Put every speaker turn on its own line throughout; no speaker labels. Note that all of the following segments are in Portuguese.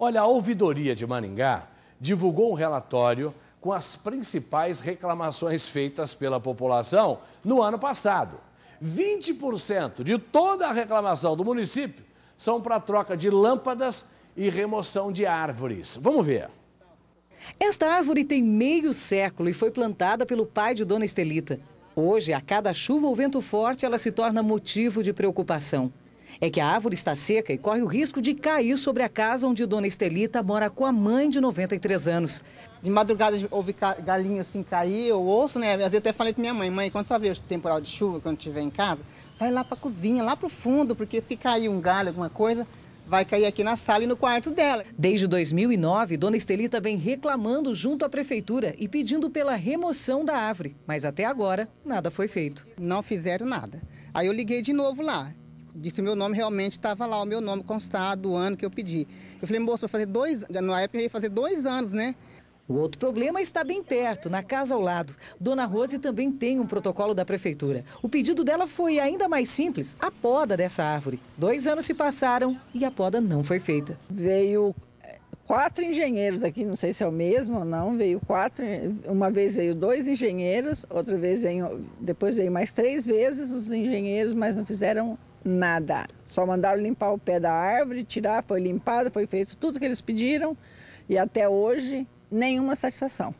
Olha, a ouvidoria de Maringá divulgou um relatório com as principais reclamações feitas pela população no ano passado. 20% de toda a reclamação do município são para troca de lâmpadas e remoção de árvores. Vamos ver.
Esta árvore tem meio século e foi plantada pelo pai de Dona Estelita. Hoje, a cada chuva ou vento forte, ela se torna motivo de preocupação é que a árvore está seca e corre o risco de cair sobre a casa onde Dona Estelita mora com a mãe de 93 anos. De madrugada houve galinha assim cair, eu ouço, né? Às vezes eu até falei com minha mãe, mãe, quando só vê o temporal de chuva, quando estiver em casa, vai lá para a cozinha, lá para o fundo, porque se cair um galho, alguma coisa, vai cair aqui na sala e no quarto dela. Desde 2009, Dona Estelita vem reclamando junto à prefeitura e pedindo pela remoção da árvore, mas até agora nada foi feito. Não fizeram nada. Aí eu liguei de novo lá disse meu nome, realmente estava lá, o meu nome constado, o ano que eu pedi. Eu falei, moço, vou fazer dois, na época eu ia fazer dois anos, né? O outro problema está bem perto, na casa ao lado. Dona Rose também tem um protocolo da prefeitura. O pedido dela foi ainda mais simples, a poda dessa árvore. Dois anos se passaram e a poda não foi feita. Veio eh, quatro engenheiros aqui, não sei se é o mesmo ou não, veio quatro, eh, uma vez veio dois engenheiros, outra vez veio, depois veio mais três vezes os engenheiros, mas não fizeram nada. Só mandaram limpar o pé da árvore, tirar, foi limpado, foi feito tudo que eles pediram e até hoje nenhuma satisfação.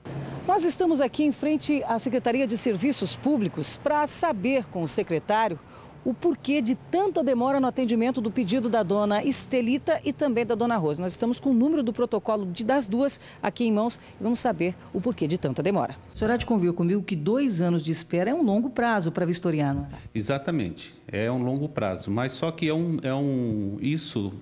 Nós estamos aqui em frente à Secretaria de Serviços Públicos para saber com o secretário o porquê de tanta demora no atendimento do pedido da dona Estelita e também da dona Rosa. Nós estamos com o número do protocolo de, das duas aqui em mãos e vamos saber o porquê de tanta demora. Senhora, te conviu comigo que dois anos de espera é um longo prazo para Vistoriano. É?
Exatamente, é um longo prazo, mas só que é um, é um isso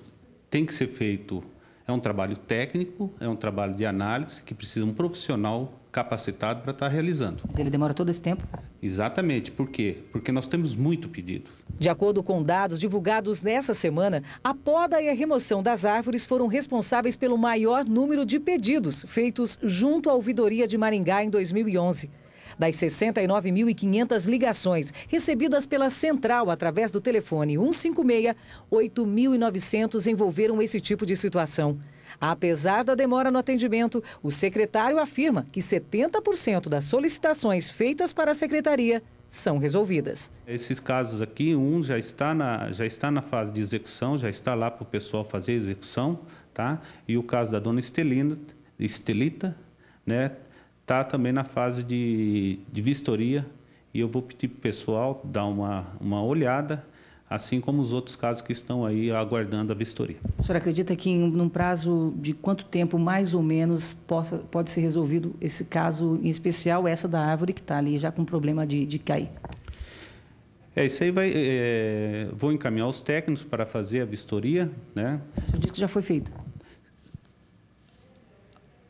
tem que ser feito, é um trabalho técnico, é um trabalho de análise que precisa de um profissional capacitado para estar tá realizando. Mas ele demora todo esse tempo? Exatamente. Por quê? Porque nós temos muito pedido.
De acordo com dados divulgados nessa semana, a poda e a remoção das árvores foram responsáveis pelo maior número de pedidos feitos junto à Ouvidoria de Maringá em 2011. Das 69.500 ligações recebidas pela central através do telefone 156, 8.900 envolveram esse tipo de situação. Apesar da demora no atendimento, o secretário afirma que 70% das solicitações feitas para a secretaria são resolvidas.
Esses casos aqui, um já está na, já está na fase de execução, já está lá para o pessoal fazer a execução, tá? E o caso da dona Estelina, Estelita, né? Está também na fase de, de vistoria e eu vou pedir para o pessoal dar uma, uma olhada assim como os outros casos que estão aí aguardando a vistoria.
O senhor acredita que em um prazo de quanto tempo, mais ou menos, possa, pode ser resolvido esse caso, em especial essa da árvore que está ali já com problema de, de cair?
É, isso aí vai. É, vou encaminhar os técnicos para fazer a vistoria, né? O
senhor disse que já foi feita.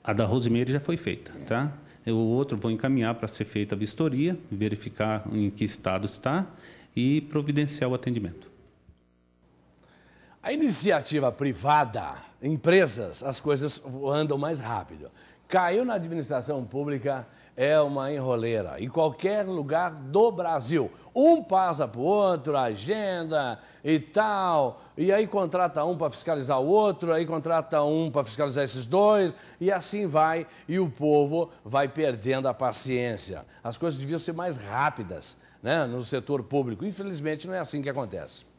A da Rosemeire já foi feita, tá? O outro vou encaminhar para ser feita a vistoria, verificar em que estado está e providenciar o atendimento.
A iniciativa privada, empresas, as coisas andam mais rápido. Caiu na administração pública, é uma enroleira. Em qualquer lugar do Brasil. Um passa para o outro, agenda e tal. E aí contrata um para fiscalizar o outro, aí contrata um para fiscalizar esses dois. E assim vai. E o povo vai perdendo a paciência. As coisas deviam ser mais rápidas né, no setor público. Infelizmente, não é assim que acontece.